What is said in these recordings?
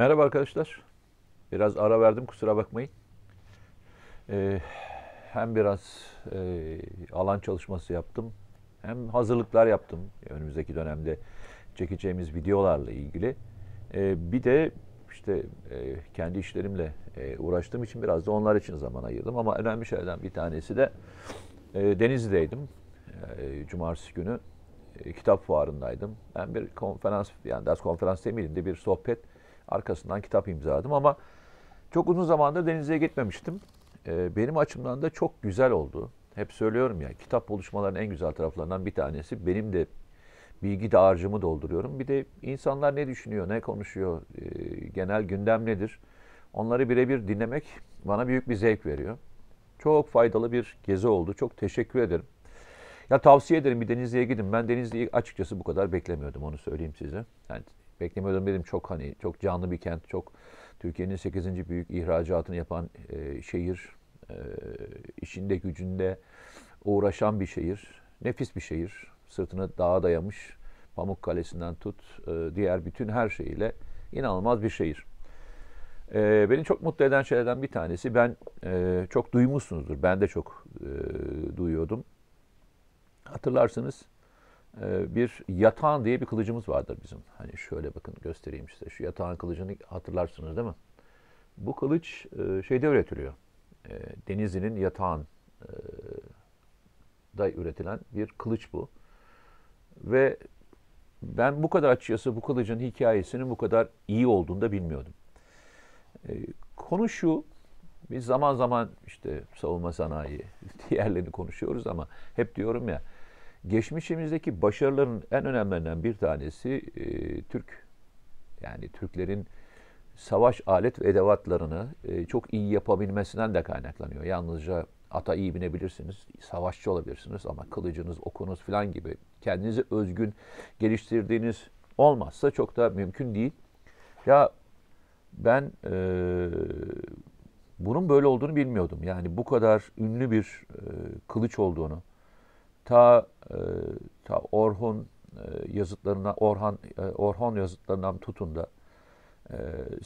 Merhaba arkadaşlar. Biraz ara verdim kusura bakmayın. Ee, hem biraz e, alan çalışması yaptım hem hazırlıklar yaptım önümüzdeki dönemde çekeceğimiz videolarla ilgili. Ee, bir de işte e, kendi işlerimle e, uğraştığım için biraz da onlar için zaman ayırdım. Ama önemli şeylerden bir tanesi de e, Denizli'deydim. E, Cumartesi günü e, kitap fuarındaydım. Ben bir konferans, yani ders konferans demeyelim de bir sohbet Arkasından kitap imzaladım ama çok uzun zamandır Denizli'ye gitmemiştim. E, benim açımdan da çok güzel oldu. Hep söylüyorum ya kitap buluşmalarının en güzel taraflarından bir tanesi benim de bilgi dağarcığımı dolduruyorum. Bir de insanlar ne düşünüyor, ne konuşuyor, e, genel gündem nedir? Onları birebir dinlemek bana büyük bir zevk veriyor. Çok faydalı bir gezi oldu. Çok teşekkür ederim. Ya tavsiye ederim bir Denizli'ye gidin. Ben Denizli'yi açıkçası bu kadar beklemiyordum onu söyleyeyim size. Yani beklemiyordum dedim çok hani çok canlı bir kent, çok Türkiye'nin 8. büyük ihracatını yapan e, şehir, e, işinde gücünde uğraşan bir şehir, nefis bir şehir. Sırtını dağa dayamış, Pamuk Kalesi'nden tut, e, diğer bütün her şeyiyle inanılmaz bir şehir. E, beni çok mutlu eden şeylerden bir tanesi, ben e, çok duymuşsunuzdur, ben de çok e, duyuyordum. Hatırlarsınız ee, bir yatağan diye bir kılıcımız vardır bizim. Hani şöyle bakın göstereyim size. Şu yatağan kılıcını hatırlarsınız değil mi? Bu kılıç e, şeyde üretiliyor. E, Denizli'nin yatağan e, da üretilen bir kılıç bu. Ve ben bu kadar açıkçası bu kılıcın hikayesinin bu kadar iyi olduğunu da bilmiyordum. Konu şu, biz zaman zaman işte savunma sanayi, diğerlerini konuşuyoruz ama hep diyorum ya, Geçmişimizdeki başarıların en önemlilerinden bir tanesi e, Türk. Yani Türklerin savaş alet ve edevatlarını e, çok iyi yapabilmesinden de kaynaklanıyor. Yalnızca ata iyi binebilirsiniz, savaşçı olabilirsiniz ama kılıcınız, okunuz falan gibi kendinizi özgün geliştirdiğiniz olmazsa çok da mümkün değil. Ya ben e, bunun böyle olduğunu bilmiyordum. Yani bu kadar ünlü bir e, kılıç olduğunu, ta e, ta Orhun e, yazıtlarına Orhan e, Orhon yazıtlarından tutun da e,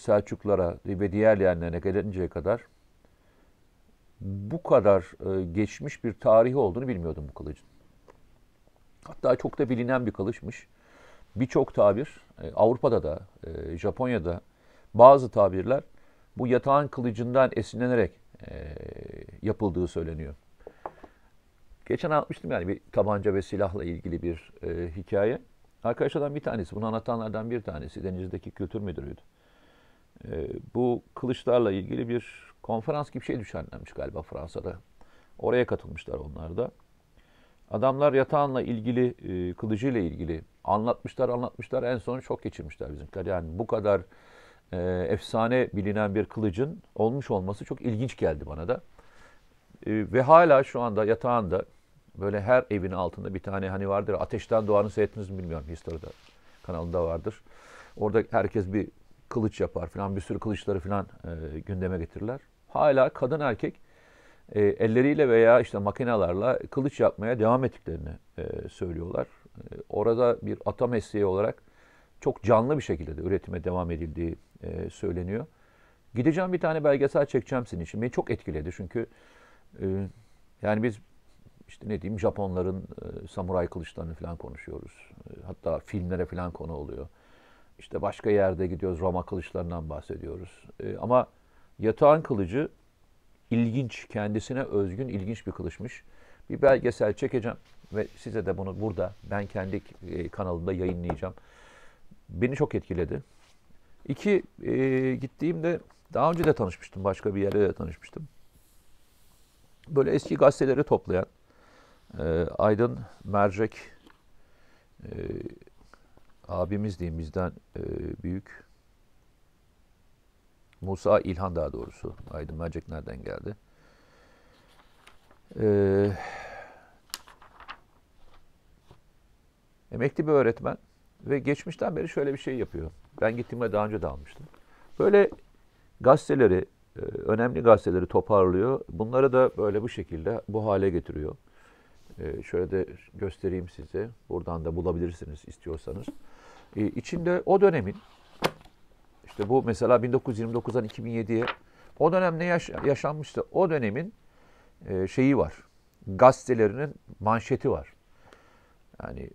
Selçuklara ve diğer yerlerine gelinceye kadar bu kadar e, geçmiş bir tarihi olduğunu bilmiyordum bu kılıcın. Hatta çok da bilinen bir kılıçmış. Birçok tabir e, Avrupa'da da e, Japonya'da bazı tabirler bu yatağın kılıcından esinlenerek e, yapıldığı söyleniyor. Geçen anlatmıştım yani bir tabanca ve silahla ilgili bir e, hikaye. Arkadaşlardan bir tanesi, bunu anlatanlardan bir tanesi denizdeki kültür müdürüydü. E, bu kılıçlarla ilgili bir konferans gibi şey düzenlenmiş galiba Fransa'da. Oraya katılmışlar onlar da. Adamlar yatağınla ilgili, e, kılıcıyla ilgili anlatmışlar anlatmışlar en son şok geçirmişler bizimkiler. Yani bu kadar e, efsane bilinen bir kılıcın olmuş olması çok ilginç geldi bana da. E, ve hala şu anda yatağında böyle her evin altında bir tane hani vardır. Ateşten doğanı seyrettiniz mi bilmiyorum. Historia'da kanalında vardır. Orada herkes bir kılıç yapar falan. Bir sürü kılıçları falan e, gündeme getirirler. Hala kadın erkek e, elleriyle veya işte makinalarla kılıç yapmaya devam ettiklerini e, söylüyorlar. E, orada bir ata mesleği olarak çok canlı bir şekilde de üretime devam edildiği e, söyleniyor. Gideceğim bir tane belgesel çekeceğim senin için. Beni çok etkiledi çünkü e, yani biz işte ne diyeyim Japonların e, samuray kılıçlarını falan konuşuyoruz. E, hatta filmlere falan konu oluyor. İşte başka yerde gidiyoruz Roma kılıçlarından bahsediyoruz. E, ama yatağın kılıcı ilginç, kendisine özgün ilginç bir kılıçmış. Bir belgesel çekeceğim ve size de bunu burada ben kendi e, kanalımda yayınlayacağım. Beni çok etkiledi. İki, e, gittiğimde daha önce de tanışmıştım, başka bir yerde de tanışmıştım. Böyle eski gazeteleri toplayan, e, Aydın Mercek e, abimiz diyeyim bizden e, büyük. Musa İlhan daha doğrusu. Aydın Mercek nereden geldi? Ee, emekli bir öğretmen ve geçmişten beri şöyle bir şey yapıyor. Ben gittiğimde daha önce de almıştım. Böyle gazeteleri, e, önemli gazeteleri toparlıyor. Bunları da böyle bu şekilde bu hale getiriyor. Ee, şöyle de göstereyim size. Buradan da bulabilirsiniz istiyorsanız. Ee, içinde o dönemin işte bu mesela 1929'dan 2007'ye o dönem ne yaşanmıştı. O dönemin e, şeyi var. Gazetelerinin manşeti var. Yani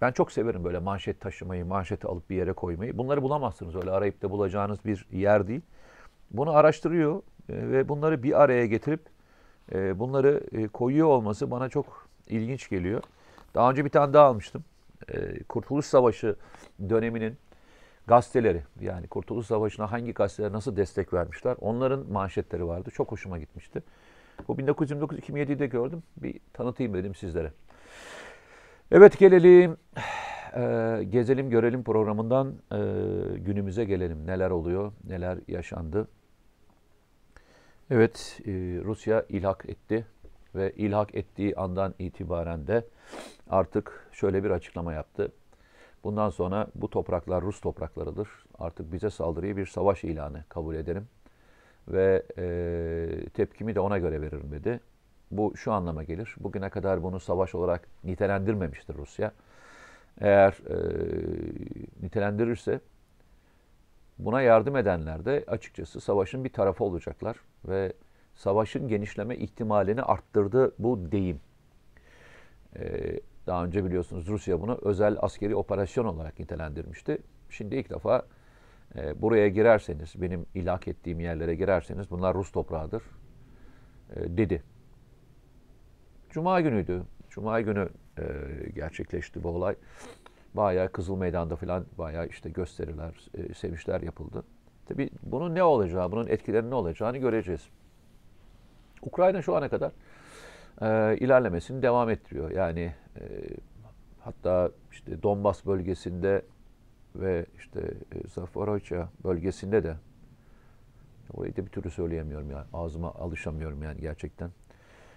ben çok severim böyle manşet taşımayı, manşeti alıp bir yere koymayı. Bunları bulamazsınız öyle arayıp da bulacağınız bir yer değil. Bunu araştırıyor e, ve bunları bir araya getirip ee, bunları e, koyuyor olması bana çok ilginç geliyor. Daha önce bir tane daha almıştım. Ee, Kurtuluş Savaşı döneminin gazeteleri yani Kurtuluş Savaşı'na hangi gazeteler nasıl destek vermişler onların manşetleri vardı. Çok hoşuma gitmişti. Bu 1929-2007'de gördüm. Bir tanıtayım dedim sizlere. Evet gelelim. E, gezelim görelim programından e, günümüze gelelim. Neler oluyor, neler yaşandı. Evet, e, Rusya ilhak etti ve ilhak ettiği andan itibaren de artık şöyle bir açıklama yaptı. Bundan sonra bu topraklar Rus topraklarıdır. Artık bize saldırıyı bir savaş ilanı kabul ederim ve e, tepkimi de ona göre veririm dedi. Bu şu anlama gelir. Bugüne kadar bunu savaş olarak nitelendirmemiştir Rusya. Eğer e, nitelendirirse Buna yardım edenler de açıkçası savaşın bir tarafı olacaklar ve savaşın genişleme ihtimalini arttırdı bu deyim. Ee, daha önce biliyorsunuz Rusya bunu özel askeri operasyon olarak nitelendirmişti. Şimdi ilk defa e, buraya girerseniz, benim ilak ettiğim yerlere girerseniz bunlar Rus toprağıdır e, dedi. Cuma günüydü. Cuma günü e, gerçekleşti bu olay bayağı Kızıl Meydan'da falan bayağı işte gösteriler, e, sevişler yapıldı. Tabi bunun ne olacağı, bunun etkilerinin ne olacağını göreceğiz. Ukrayna şu ana kadar e, ilerlemesini devam ettiriyor. Yani e, hatta işte Donbas bölgesinde ve işte e, Zaporojya bölgesinde de orayı da bir türlü söyleyemiyorum yani ağzıma alışamıyorum yani gerçekten.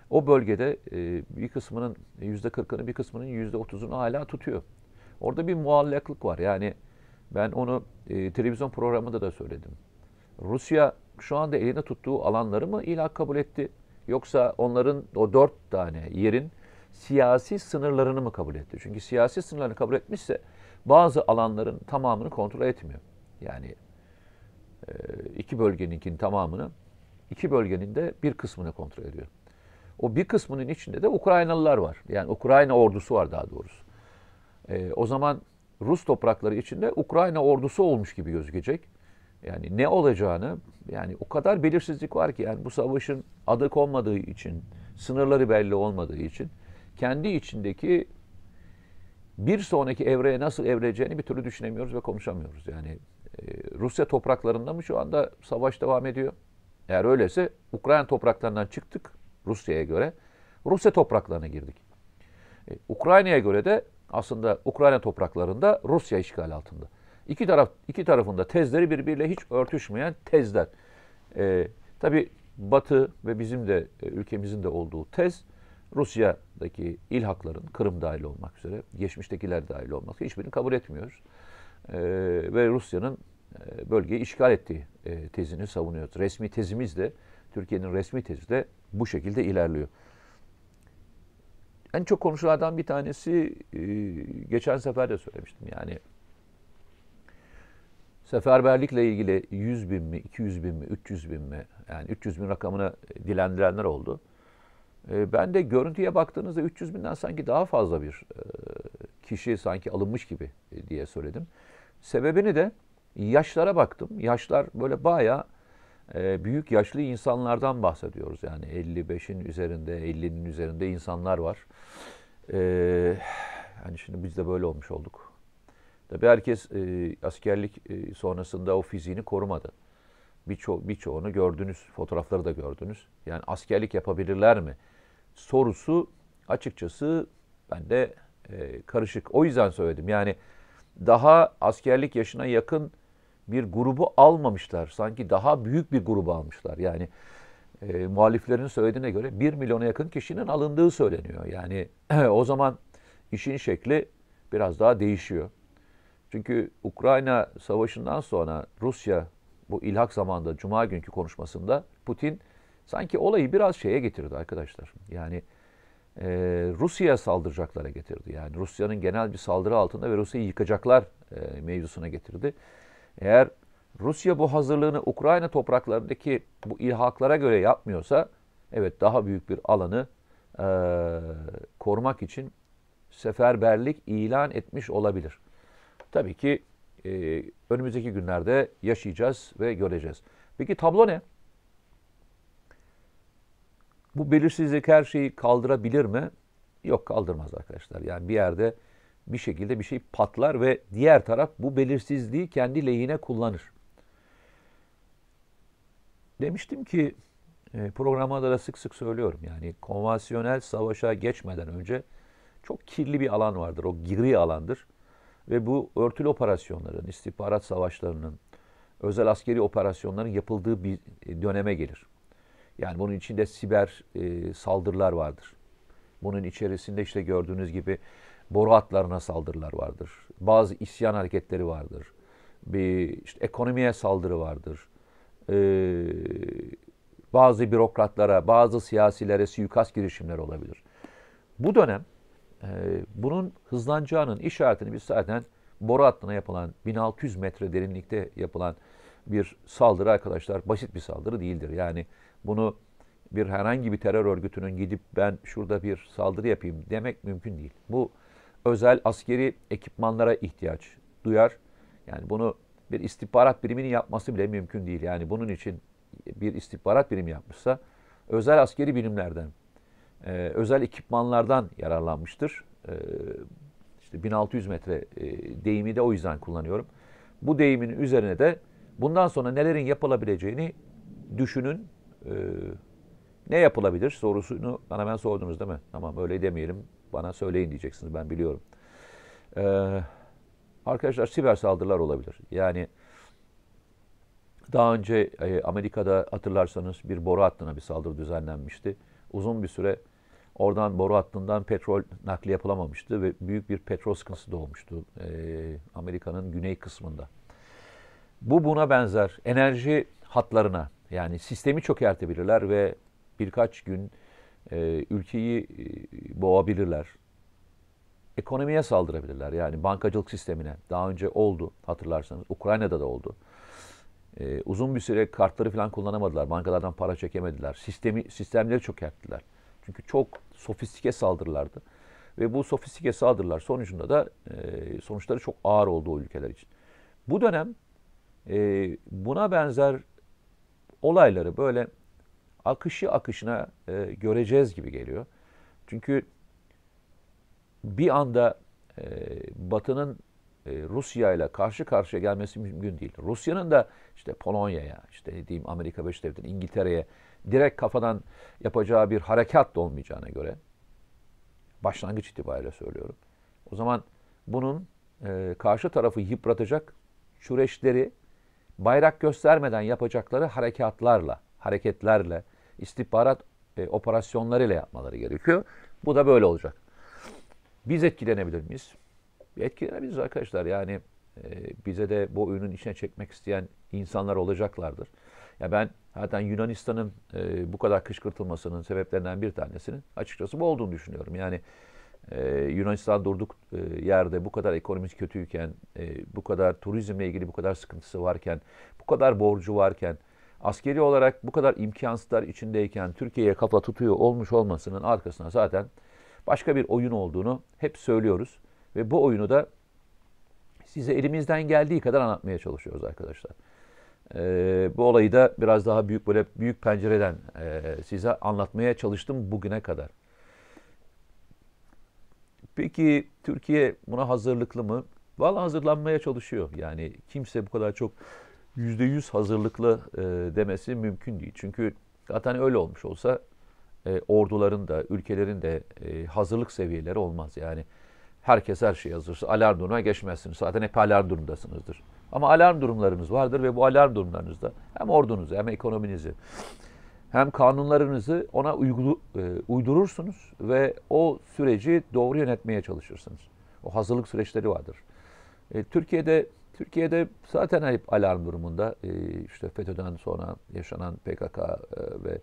O bölgede e, bir kısmının yüzde kırkını bir kısmının yüzde otuzunu hala tutuyor Orada bir muallaklık var. Yani ben onu e, televizyon programında da söyledim. Rusya şu anda eline tuttuğu alanları mı ilah kabul etti? Yoksa onların o dört tane yerin siyasi sınırlarını mı kabul etti? Çünkü siyasi sınırlarını kabul etmişse bazı alanların tamamını kontrol etmiyor. Yani e, iki bölgeninkinin tamamını, iki bölgenin de bir kısmını kontrol ediyor. O bir kısmının içinde de Ukraynalılar var. Yani Ukrayna ordusu var daha doğrusu. E, o zaman Rus toprakları içinde Ukrayna ordusu olmuş gibi gözükecek. Yani ne olacağını yani o kadar belirsizlik var ki yani bu savaşın adı konmadığı için, sınırları belli olmadığı için kendi içindeki bir sonraki evreye nasıl evrileceğini bir türlü düşünemiyoruz ve konuşamıyoruz. Yani e, Rusya topraklarında mı şu anda savaş devam ediyor? Eğer öyleyse Ukrayna topraklarından çıktık Rusya'ya göre. Rusya topraklarına girdik. E, Ukrayna'ya göre de aslında Ukrayna topraklarında Rusya işgal altında. İki taraf iki tarafında tezleri birbiriyle hiç örtüşmeyen tezler. Ee, tabii Batı ve bizim de e, ülkemizin de olduğu tez Rusya'daki ilhakların Kırım dahil olmak üzere geçmiştekiler dahil olmak üzere hiçbirini kabul etmiyoruz. Ee, ve Rusya'nın e, bölgeyi işgal ettiği e, tezini savunuyoruz. Resmi tezimiz de Türkiye'nin resmi tezi de bu şekilde ilerliyor en çok konulardan bir tanesi e, geçen sefer de söylemiştim yani seferberlikle ilgili 100 bin mi, 200 bin mi, 300 bin mi yani 300 bin rakamına dilendirenler oldu. E, ben de görüntüye baktığınızda 300 binden sanki daha fazla bir e, kişi sanki alınmış gibi diye söyledim. Sebebini de yaşlara baktım. Yaşlar böyle bayağı ee, büyük yaşlı insanlardan bahsediyoruz. Yani 55'in üzerinde, 50'nin üzerinde insanlar var. Ee, yani şimdi biz de böyle olmuş olduk. Tabii herkes e, askerlik e, sonrasında o fiziğini korumadı. Birço birçoğunu gördünüz, fotoğrafları da gördünüz. Yani askerlik yapabilirler mi? Sorusu açıkçası ben de e, karışık. O yüzden söyledim. Yani daha askerlik yaşına yakın bir grubu almamışlar. Sanki daha büyük bir grubu almışlar. Yani e, muhaliflerin söylediğine göre 1 milyona yakın kişinin alındığı söyleniyor. Yani o zaman işin şekli biraz daha değişiyor. Çünkü Ukrayna savaşından sonra Rusya bu ilhak zamanında cuma günkü konuşmasında Putin sanki olayı biraz şeye getirdi arkadaşlar. Yani e, Rusya'ya saldıracaklara getirdi. Yani Rusya'nın genel bir saldırı altında ve Rusya'yı yıkacaklar e, mevzusuna getirdi. Eğer Rusya bu hazırlığını Ukrayna topraklarındaki bu ilhaklara göre yapmıyorsa evet daha büyük bir alanı e, korumak için seferberlik ilan etmiş olabilir. Tabii ki e, önümüzdeki günlerde yaşayacağız ve göreceğiz. Peki tablo ne? Bu belirsizlik her şeyi kaldırabilir mi? Yok kaldırmaz arkadaşlar. Yani bir yerde bir şekilde bir şey patlar ve diğer taraf bu belirsizliği kendi lehine kullanır. Demiştim ki e, programlarda da sık sık söylüyorum. Yani konvansiyonel savaşa geçmeden önce çok kirli bir alan vardır. O gri alandır. Ve bu örtülü operasyonların, istihbarat savaşlarının, özel askeri operasyonların yapıldığı bir e, döneme gelir. Yani bunun içinde siber e, saldırılar vardır. Bunun içerisinde işte gördüğünüz gibi boru hatlarına saldırılar vardır. Bazı isyan hareketleri vardır. Bir işte ekonomiye saldırı vardır. Ee, bazı bürokratlara, bazı siyasilere suikast girişimleri olabilir. Bu dönem e, bunun hızlanacağının işaretini biz zaten boru hattına yapılan 1600 metre derinlikte yapılan bir saldırı arkadaşlar basit bir saldırı değildir. Yani bunu bir herhangi bir terör örgütünün gidip ben şurada bir saldırı yapayım demek mümkün değil. Bu özel askeri ekipmanlara ihtiyaç duyar. Yani bunu bir istihbarat biriminin yapması bile mümkün değil. Yani bunun için bir istihbarat birimi yapmışsa özel askeri bilimlerden, e, özel ekipmanlardan yararlanmıştır. E, işte 1600 metre e, deyimi de o yüzden kullanıyorum. Bu deyimin üzerine de bundan sonra nelerin yapılabileceğini düşünün. E, ne yapılabilir sorusunu bana ben sordunuz değil mi? Tamam öyle demeyelim. Bana söyleyin diyeceksiniz ben biliyorum. Ee, arkadaşlar siber saldırılar olabilir. Yani daha önce e, Amerika'da hatırlarsanız bir boru hattına bir saldırı düzenlenmişti. Uzun bir süre oradan boru hattından petrol nakli yapılamamıştı ve büyük bir petrol sıkıntısı doğmuştu e, Amerika'nın güney kısmında. Bu buna benzer enerji hatlarına yani sistemi çökertebilirler ve birkaç gün ee, ülkeyi e, boğabilirler. Ekonomiye saldırabilirler. Yani bankacılık sistemine. Daha önce oldu hatırlarsanız. Ukrayna'da da oldu. Ee, uzun bir süre kartları falan kullanamadılar. Bankalardan para çekemediler. Sistemi sistemleri çok çökerttiler. Çünkü çok sofistike saldırılardı. Ve bu sofistike saldırılar sonucunda da e, sonuçları çok ağır oldu o ülkeler için. Bu dönem e, buna benzer olayları böyle akışı akışına e, göreceğiz gibi geliyor. Çünkü bir anda e, Batı'nın e, Rusya ile karşı karşıya gelmesi mümkün değil. Rusya'nın da işte Polonya'ya, işte ne diyeyim Amerika Beş Devletleri'ne, İngiltere'ye direkt kafadan yapacağı bir harekat da olmayacağına göre başlangıç itibariyle söylüyorum. O zaman bunun e, karşı tarafı yıpratacak süreçleri bayrak göstermeden yapacakları harekatlarla hareketlerle, istihbarat e, operasyonlarıyla yapmaları gerekiyor. Bu da böyle olacak. Biz etkilenebilir miyiz? Etkilenebiliriz arkadaşlar. Yani e, bize de bu oyunun içine çekmek isteyen insanlar olacaklardır. Ya ben zaten Yunanistan'ın e, bu kadar kışkırtılmasının sebeplerinden bir tanesinin açıkçası bu olduğunu düşünüyorum. Yani ee, Yunanistan durduk e, yerde bu kadar ekonomik kötüyken, e, bu kadar turizmle ilgili bu kadar sıkıntısı varken, bu kadar borcu varken, askeri olarak bu kadar imkansızlar içindeyken Türkiye'ye kafa tutuyor olmuş olmasının arkasına zaten başka bir oyun olduğunu hep söylüyoruz. Ve bu oyunu da size elimizden geldiği kadar anlatmaya çalışıyoruz arkadaşlar. Ee, bu olayı da biraz daha büyük böyle büyük pencereden e, size anlatmaya çalıştım bugüne kadar. Peki Türkiye buna hazırlıklı mı? Valla hazırlanmaya çalışıyor. Yani kimse bu kadar çok %100 hazırlıklı e, demesi mümkün değil. Çünkü zaten öyle olmuş olsa e, orduların da ülkelerin de e, hazırlık seviyeleri olmaz. Yani herkes her şeyi hazırsa alarm durumuna geçmezsiniz. Zaten hep alarm durumdasınızdır. Ama alarm durumlarınız vardır ve bu alarm durumlarınızda hem ordunuzu hem ekonominizi hem kanunlarınızı ona uygulu, e, uydurursunuz ve o süreci doğru yönetmeye çalışırsınız. O hazırlık süreçleri vardır. E, Türkiye'de Türkiye'de zaten hep alarm durumunda e, işte FETÖ'den sonra yaşanan PKK e, ve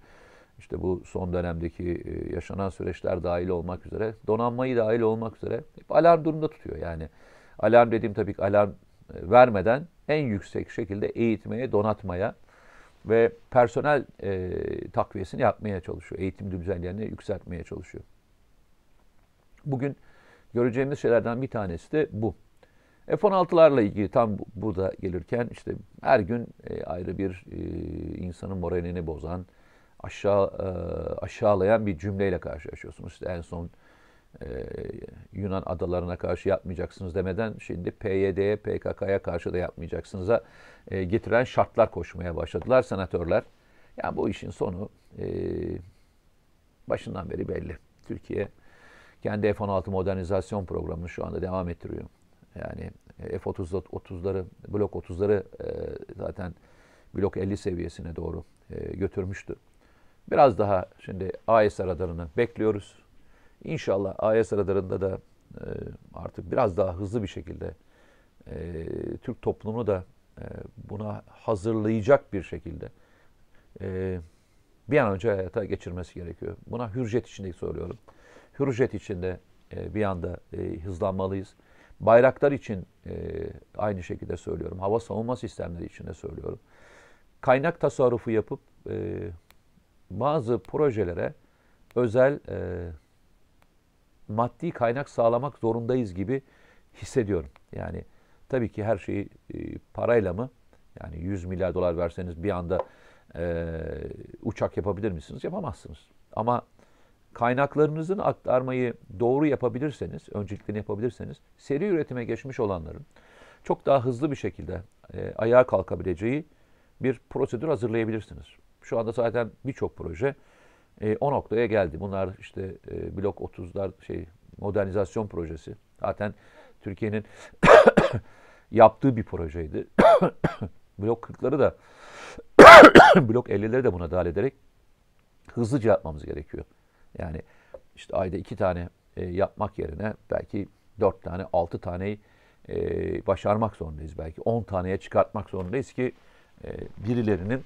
işte bu son dönemdeki e, yaşanan süreçler dahil olmak üzere donanmayı dahil olmak üzere hep alarm durumunda tutuyor. Yani alarm dediğim tabii ki alarm e, vermeden en yüksek şekilde eğitmeye, donatmaya ve personel e, takviyesini yapmaya çalışıyor. Eğitim düzenlerini yükseltmeye çalışıyor. Bugün göreceğimiz şeylerden bir tanesi de bu. F-16'larla ilgili tam bu, da gelirken işte her gün e, ayrı bir e, insanın moralini bozan, aşağı e, aşağılayan bir cümleyle karşılaşıyorsunuz. İşte en son Yunan adalarına karşı yapmayacaksınız demeden şimdi PYD'ye, PKK'ya karşı da yapmayacaksınıza getiren şartlar koşmaya başladılar senatörler. Yani bu işin sonu başından beri belli. Türkiye kendi F-16 modernizasyon programını şu anda devam ettiriyor. Yani e, F-30'ları, 30'ları, blok 30'ları e, zaten blok 50 seviyesine doğru e, götürmüştü. Biraz daha şimdi AES radarını bekliyoruz. İnşallah AES radarında da artık biraz daha hızlı bir şekilde Türk toplumu da buna hazırlayacak bir şekilde bir an önce hayata geçirmesi gerekiyor. Buna hürjet içinde söylüyorum. Hürjet içinde e, bir anda hızlanmalıyız. Bayraklar için e, aynı şekilde söylüyorum. Hava savunma sistemleri için de söylüyorum. Kaynak tasarrufu yapıp e, bazı projelere özel e, maddi kaynak sağlamak zorundayız gibi hissediyorum. Yani tabii ki her şeyi e, parayla mı? Yani 100 milyar dolar verseniz bir anda e, uçak yapabilir misiniz? Yapamazsınız. Ama kaynaklarınızın aktarmayı doğru yapabilirseniz, öncelikle yapabilirseniz seri üretime geçmiş olanların çok daha hızlı bir şekilde e, ayağa kalkabileceği bir prosedür hazırlayabilirsiniz. Şu anda zaten birçok proje e, o noktaya geldi. Bunlar işte e, blok 30'lar şey modernizasyon projesi. Zaten Türkiye'nin yaptığı bir projeydi. blok 40'ları da blok 50'leri de buna dahil ederek hızlıca yapmamız gerekiyor. Yani işte ayda iki tane e, yapmak yerine belki dört tane, altı taneyi e, başarmak zorundayız belki. On taneye çıkartmak zorundayız ki e, birilerinin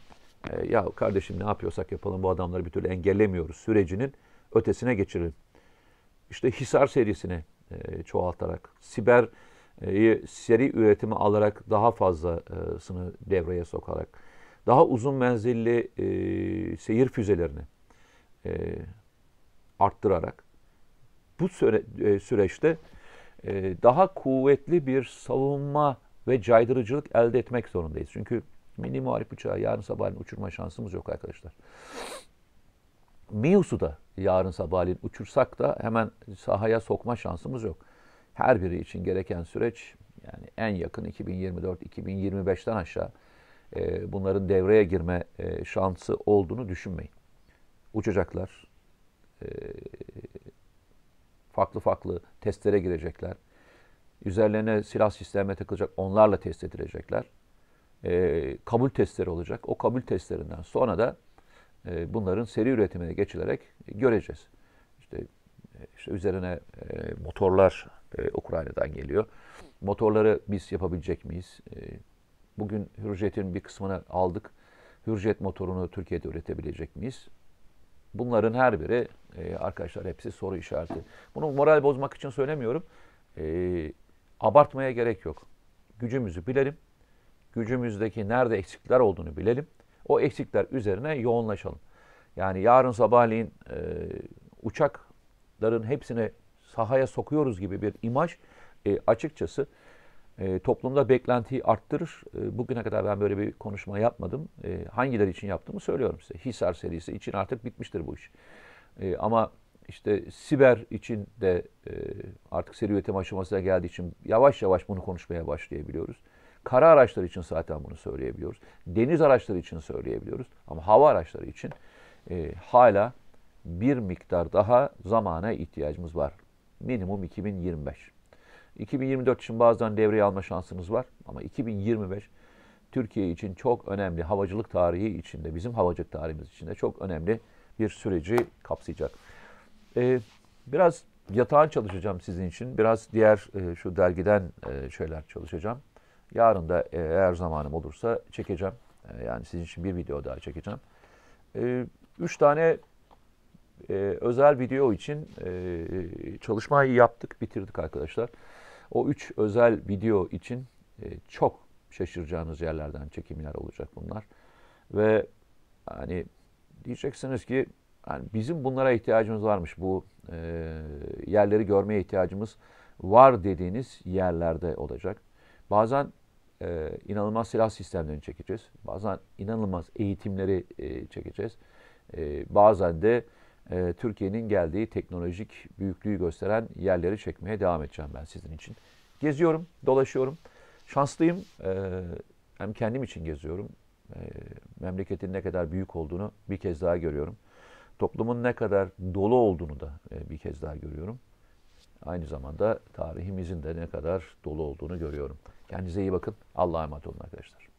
e, ya kardeşim ne yapıyorsak yapalım bu adamları bir türlü engellemiyoruz sürecinin ötesine geçirelim. İşte Hisar serisini e, çoğaltarak, siber e, seri üretimi alarak daha fazlasını devreye sokarak, daha uzun menzilli e, seyir füzelerini, e, arttırarak bu süre, e, süreçte e, daha kuvvetli bir savunma ve caydırıcılık elde etmek zorundayız. Çünkü mini muharip uçağı yarın sabahleyin uçurma şansımız yok arkadaşlar. Miusu da yarın sabahleyin uçursak da hemen sahaya sokma şansımız yok. Her biri için gereken süreç yani en yakın 2024-2025'ten aşağı e, bunların devreye girme e, şansı olduğunu düşünmeyin. Uçacaklar, ee, farklı farklı testlere girecekler. Üzerlerine silah sistemine takılacak, onlarla test edilecekler. E, kabul testleri olacak. O kabul testlerinden sonra da e, bunların seri üretimine geçilerek göreceğiz. İşte, e, işte üzerine e, motorlar e, Ukrayna'dan geliyor. Motorları biz yapabilecek miyiz? E, bugün Hürjet'in bir kısmını aldık. Hürjet motorunu Türkiye'de üretebilecek miyiz? Bunların her biri e, arkadaşlar hepsi soru işareti. Bunu moral bozmak için söylemiyorum. E, abartmaya gerek yok. Gücümüzü bilelim. Gücümüzdeki nerede eksikler olduğunu bilelim. O eksikler üzerine yoğunlaşalım. Yani yarın sabahleyin e, uçakların hepsini sahaya sokuyoruz gibi bir imaj e, açıkçası e, toplumda beklentiyi arttırır. E, bugüne kadar ben böyle bir konuşma yapmadım. E, hangileri için yaptığımı söylüyorum size. Hisar serisi için artık bitmiştir bu iş. E, ama işte siber için de e, artık seri üretim aşamasına geldiği için yavaş yavaş bunu konuşmaya başlayabiliyoruz. Kara araçları için zaten bunu söyleyebiliyoruz. Deniz araçları için söyleyebiliyoruz. Ama hava araçları için e, hala bir miktar daha zamana ihtiyacımız var. Minimum 2025. 2024 için bazen devreye alma şansınız var ama 2025 Türkiye için çok önemli havacılık tarihi içinde, bizim havacılık tarihimiz içinde çok önemli bir süreci kapsayacak. E, biraz yatağın çalışacağım sizin için. Biraz diğer e, şu dergiden e, şeyler çalışacağım. Yarın da e, eğer zamanım olursa çekeceğim. E, yani sizin için bir video daha çekeceğim. E, üç tane e, özel video için e, çalışmayı yaptık, bitirdik arkadaşlar. O üç özel video için e, çok şaşıracağınız yerlerden çekimler olacak bunlar. Ve hani diyeceksiniz ki yani bizim bunlara ihtiyacımız varmış. Bu e, yerleri görmeye ihtiyacımız var dediğiniz yerlerde olacak. Bazen e, inanılmaz silah sistemlerini çekeceğiz. Bazen inanılmaz eğitimleri e, çekeceğiz. E, bazen de e, Türkiye'nin geldiği teknolojik büyüklüğü gösteren yerleri çekmeye devam edeceğim ben sizin için. Geziyorum, dolaşıyorum. Şanslıyım. E, hem kendim için geziyorum. E, memleketin ne kadar büyük olduğunu bir kez daha görüyorum. Toplumun ne kadar dolu olduğunu da e, bir kez daha görüyorum. Aynı zamanda tarihimizin de ne kadar dolu olduğunu görüyorum. Kendinize iyi bakın. Allah'a emanet olun arkadaşlar.